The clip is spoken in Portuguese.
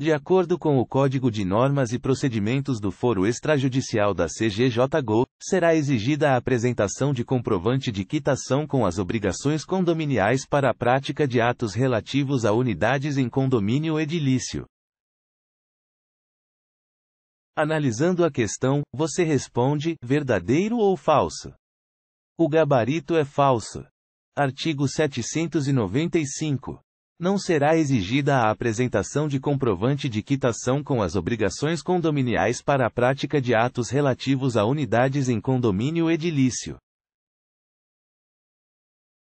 De acordo com o Código de Normas e Procedimentos do Foro Extrajudicial da CGJGO, será exigida a apresentação de comprovante de quitação com as obrigações condominiais para a prática de atos relativos a unidades em condomínio edilício. Analisando a questão, você responde: verdadeiro ou falso? O gabarito é falso. Artigo 795. Não será exigida a apresentação de comprovante de quitação com as obrigações condominiais para a prática de atos relativos a unidades em condomínio edilício.